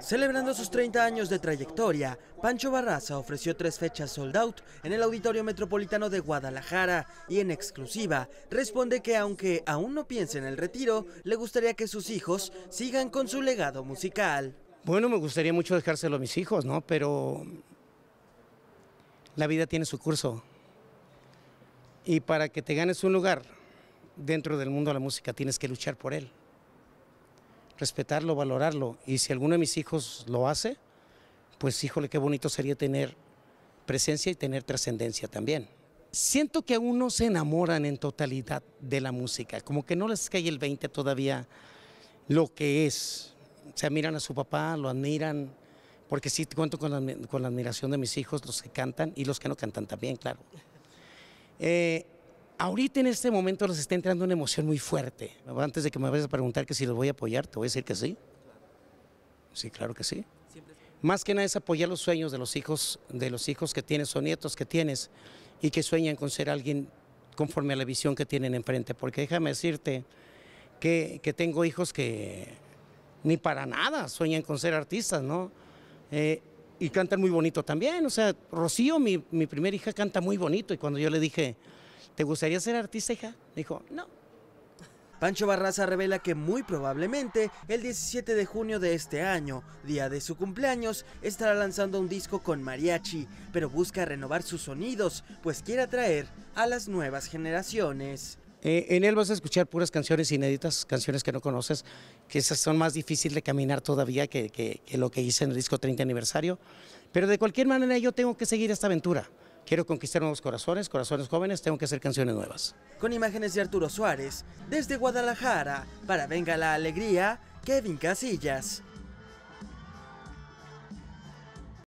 Celebrando sus 30 años de trayectoria, Pancho Barraza ofreció tres fechas sold out en el Auditorio Metropolitano de Guadalajara y en exclusiva responde que aunque aún no piense en el retiro, le gustaría que sus hijos sigan con su legado musical. Bueno, me gustaría mucho dejárselo a mis hijos, ¿no? Pero la vida tiene su curso. Y para que te ganes un lugar dentro del mundo de la música tienes que luchar por él respetarlo, valorarlo. Y si alguno de mis hijos lo hace, pues híjole, qué bonito sería tener presencia y tener trascendencia también. Siento que aún no se enamoran en totalidad de la música, como que no les cae el 20 todavía lo que es. se admiran a su papá, lo admiran, porque sí cuento con la, admiración de mis hijos, los que cantan y los que no cantan también, claro. Eh, ahorita en este momento les está entrando una emoción muy fuerte. Antes de que me vayas a preguntar que si los voy a apoyar, te voy a decir que sí. Sí, claro que sí. Más que nada es apoyar los sueños de los hijos, de los hijos que tienes o nietos que tienes y que sueñan con ser alguien conforme a la visión que tienen enfrente. Porque déjame decirte que, tengo hijos que ni para nada sueñan con ser artistas, ¿no? Eh, y cantan muy bonito también. O sea, Rocío, mi, mi primera hija, canta muy bonito. Y cuando yo le dije, ¿te gustaría ser artista, hija? Dijo, no. Pancho Barraza revela que muy probablemente el 17 de junio de este año, día de su cumpleaños, estará lanzando un disco con mariachi, pero busca renovar sus sonidos, pues quiere atraer a las nuevas generaciones. Eh, en él vas a escuchar puras canciones inéditas, canciones que no conoces, que esas son más difíciles de caminar todavía que, que lo que hice en el disco 30 aniversario. Pero de cualquier manera yo tengo que seguir esta aventura. Quiero conquistar nuevos corazones, corazones jóvenes, tengo que hacer canciones nuevas. Con imágenes de Arturo Suárez, desde Guadalajara, para Venga la Alegría, Kevin Casillas.